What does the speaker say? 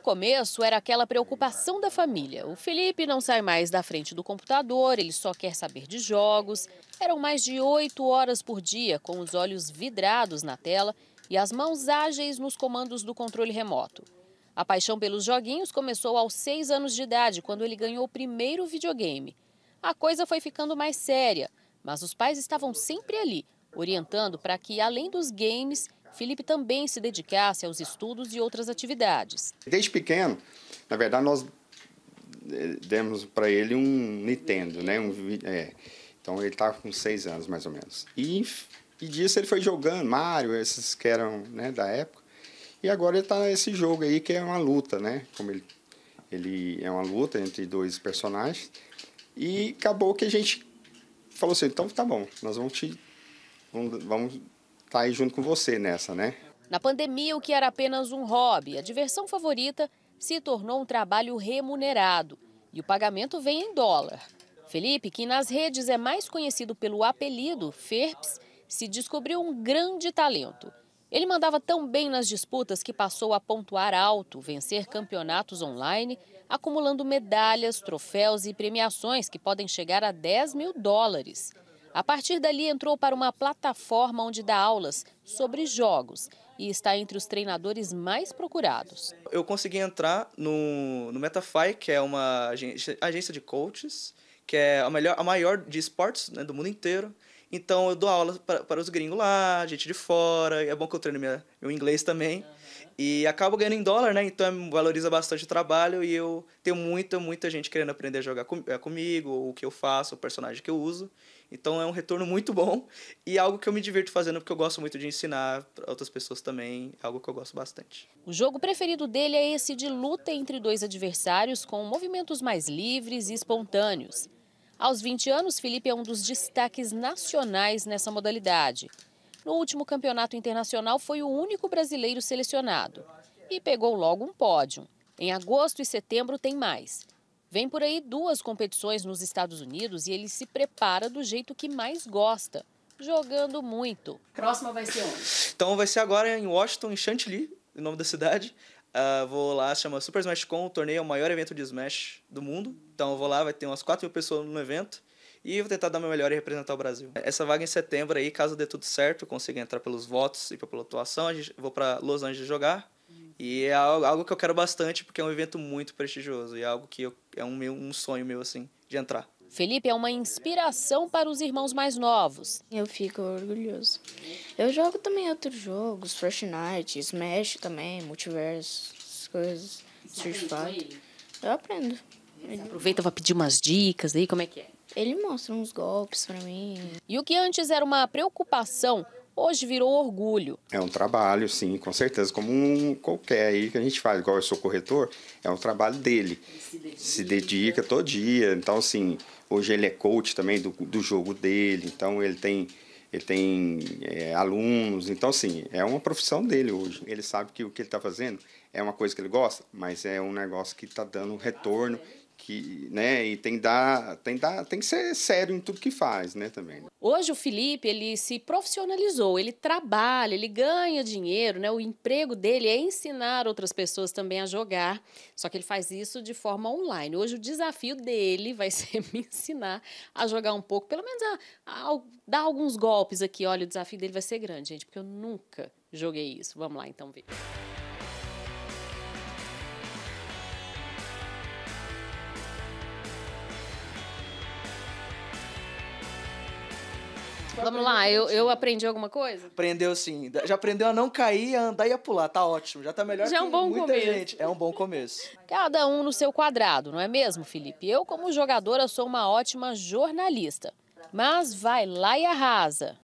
No começo, era aquela preocupação da família. O Felipe não sai mais da frente do computador, ele só quer saber de jogos. Eram mais de oito horas por dia, com os olhos vidrados na tela e as mãos ágeis nos comandos do controle remoto. A paixão pelos joguinhos começou aos seis anos de idade, quando ele ganhou o primeiro videogame. A coisa foi ficando mais séria, mas os pais estavam sempre ali, orientando para que, além dos games, Felipe também se dedicasse aos estudos e outras atividades. Desde pequeno, na verdade, nós eh, demos para ele um Nintendo, né? Um, é. Então ele estava tá com seis anos, mais ou menos. E, e disso ele foi jogando Mario, esses que eram né, da época. E agora ele está nesse jogo aí que é uma luta, né? Como ele, ele é uma luta entre dois personagens. E acabou que a gente falou assim, então tá bom, nós vamos te... vamos, vamos tá aí junto com você nessa, né? Na pandemia, o que era apenas um hobby, a diversão favorita, se tornou um trabalho remunerado. E o pagamento vem em dólar. Felipe, que nas redes é mais conhecido pelo apelido Ferps, se descobriu um grande talento. Ele mandava tão bem nas disputas que passou a pontuar alto, vencer campeonatos online, acumulando medalhas, troféus e premiações que podem chegar a 10 mil dólares. A partir dali, entrou para uma plataforma onde dá aulas sobre jogos e está entre os treinadores mais procurados. Eu consegui entrar no, no que é uma agência de coaches, que é a, melhor, a maior de esportes né, do mundo inteiro. Então eu dou aula para os gringos lá, gente de fora, é bom que eu treino minha, meu inglês também. Uhum. E acabo ganhando em dólar, né? Então é, valoriza bastante o trabalho e eu tenho muita, muita gente querendo aprender a jogar com, é, comigo, o que eu faço, o personagem que eu uso. Então é um retorno muito bom e algo que eu me divirto fazendo porque eu gosto muito de ensinar outras pessoas também, algo que eu gosto bastante. O jogo preferido dele é esse de luta entre dois adversários com movimentos mais livres e espontâneos. Aos 20 anos, Felipe é um dos destaques nacionais nessa modalidade. No último campeonato internacional, foi o único brasileiro selecionado e pegou logo um pódio. Em agosto e setembro tem mais. Vem por aí duas competições nos Estados Unidos e ele se prepara do jeito que mais gosta, jogando muito. Próxima vai ser onde? Então vai ser agora em Washington, em Chantilly, o nome da cidade. Uh, vou lá, chama Super Smash Con, o torneio é o maior evento de Smash do mundo. Então eu vou lá, vai ter umas 4 mil pessoas no evento. E vou tentar dar meu melhor e representar o Brasil. Essa vaga em setembro aí, caso dê tudo certo, consiga entrar pelos votos e pela atuação, a gente, vou para Los Angeles jogar. E é algo que eu quero bastante, porque é um evento muito prestigioso. E é algo que eu, é um, meu, um sonho meu, assim, de entrar. Felipe é uma inspiração para os irmãos mais novos. Eu fico orgulhoso. Eu jogo também outros jogos, Fortnite, Smash também, Multiverso, essas coisas, Street Fighter. Eu aprendo. Ele... Aproveita para pedir umas dicas aí, como é que é? Ele mostra uns golpes para mim. E o que antes era uma preocupação hoje virou orgulho. É um trabalho, sim, com certeza, como um qualquer aí que a gente faz, igual eu sou corretor, é um trabalho dele. Ele se dedica. se dedica todo dia. Então, assim, hoje ele é coach também do, do jogo dele, então ele tem ele tem é, alunos, então assim, é uma profissão dele hoje. Ele sabe que o que ele está fazendo é uma coisa que ele gosta, mas é um negócio que está dando retorno que, né, e tem que dar, tem que dar, tem que ser sério em tudo que faz, né, também. Né? Hoje o Felipe, ele se profissionalizou, ele trabalha, ele ganha dinheiro, né? O emprego dele é ensinar outras pessoas também a jogar, só que ele faz isso de forma online. Hoje o desafio dele vai ser me ensinar a jogar um pouco, pelo menos a, a, a dar alguns golpes aqui. Olha, o desafio dele vai ser grande, gente, porque eu nunca joguei isso. Vamos lá então ver. Vamos lá, eu, eu aprendi alguma coisa? Aprendeu sim. Já aprendeu a não cair, a andar e a pular. Tá ótimo. Já tá melhor Já é um bom muita começo. gente. É um bom começo. Cada um no seu quadrado, não é mesmo, Felipe? Eu, como jogadora, sou uma ótima jornalista. Mas vai lá e arrasa.